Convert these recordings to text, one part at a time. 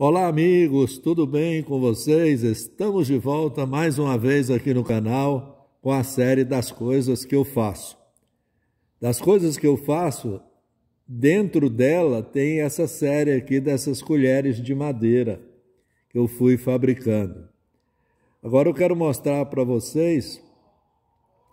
Olá, amigos, tudo bem com vocês? Estamos de volta mais uma vez aqui no canal com a série das coisas que eu faço. Das coisas que eu faço, dentro dela tem essa série aqui dessas colheres de madeira que eu fui fabricando. Agora eu quero mostrar para vocês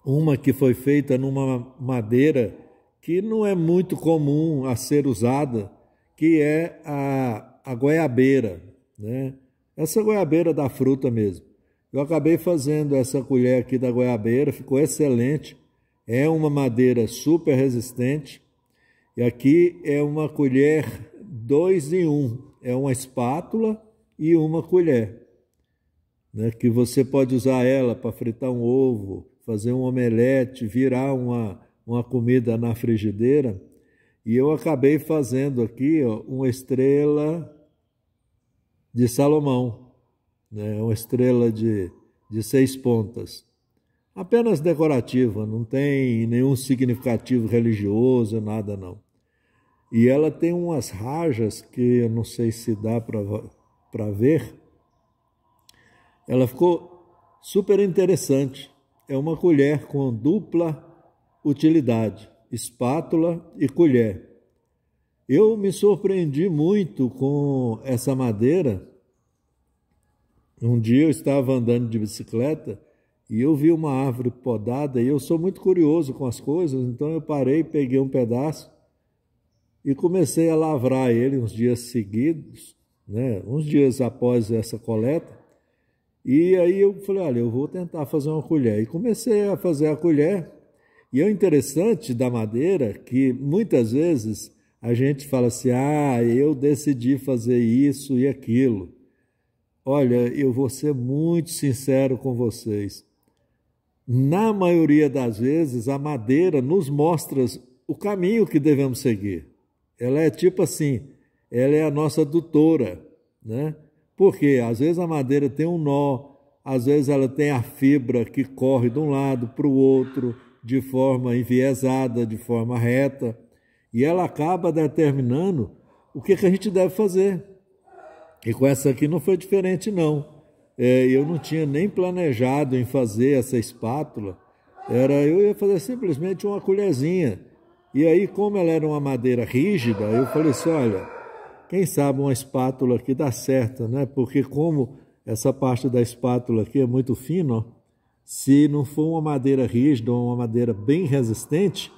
uma que foi feita numa madeira que não é muito comum a ser usada, que é a a goiabeira, né? Essa goiabeira da fruta mesmo. Eu acabei fazendo essa colher aqui da goiabeira, ficou excelente. É uma madeira super resistente. E aqui é uma colher 2 em 1. Um. É uma espátula e uma colher. Né? Que você pode usar ela para fritar um ovo, fazer um omelete, virar uma, uma comida na frigideira. E eu acabei fazendo aqui ó, uma estrela de Salomão, né, é uma estrela de, de seis pontas. Apenas decorativa, não tem nenhum significativo religioso, nada não. E ela tem umas rajas que eu não sei se dá para ver. Ela ficou super interessante. É uma colher com dupla utilidade, espátula e colher. Eu me surpreendi muito com essa madeira. Um dia eu estava andando de bicicleta e eu vi uma árvore podada e eu sou muito curioso com as coisas, então eu parei, peguei um pedaço e comecei a lavrar ele uns dias seguidos, né? Uns dias após essa coleta. E aí eu falei, olha, eu vou tentar fazer uma colher. E comecei a fazer a colher. E é interessante da madeira que muitas vezes a gente fala assim: ah, eu decidi fazer isso e aquilo. Olha, eu vou ser muito sincero com vocês. Na maioria das vezes, a madeira nos mostra o caminho que devemos seguir. Ela é tipo assim, ela é a nossa doutora, né? Porque às vezes a madeira tem um nó, às vezes ela tem a fibra que corre de um lado para o outro de forma enviesada, de forma reta. E ela acaba determinando o que, que a gente deve fazer. E com essa aqui não foi diferente, não. É, eu não tinha nem planejado em fazer essa espátula. Era eu ia fazer simplesmente uma colherzinha. E aí, como ela era uma madeira rígida, eu falei assim: olha, quem sabe uma espátula aqui dá certo, né? Porque como essa parte da espátula aqui é muito fina, se não for uma madeira rígida ou uma madeira bem resistente,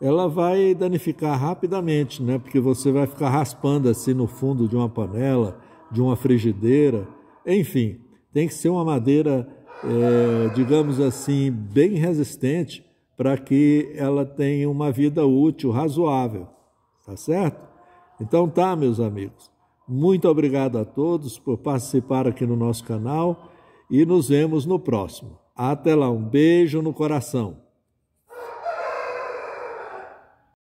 ela vai danificar rapidamente, né? Porque você vai ficar raspando assim no fundo de uma panela, de uma frigideira, enfim, tem que ser uma madeira, é, digamos assim, bem resistente para que ela tenha uma vida útil razoável, tá certo? Então tá, meus amigos. Muito obrigado a todos por participar aqui no nosso canal e nos vemos no próximo. Até lá, um beijo no coração.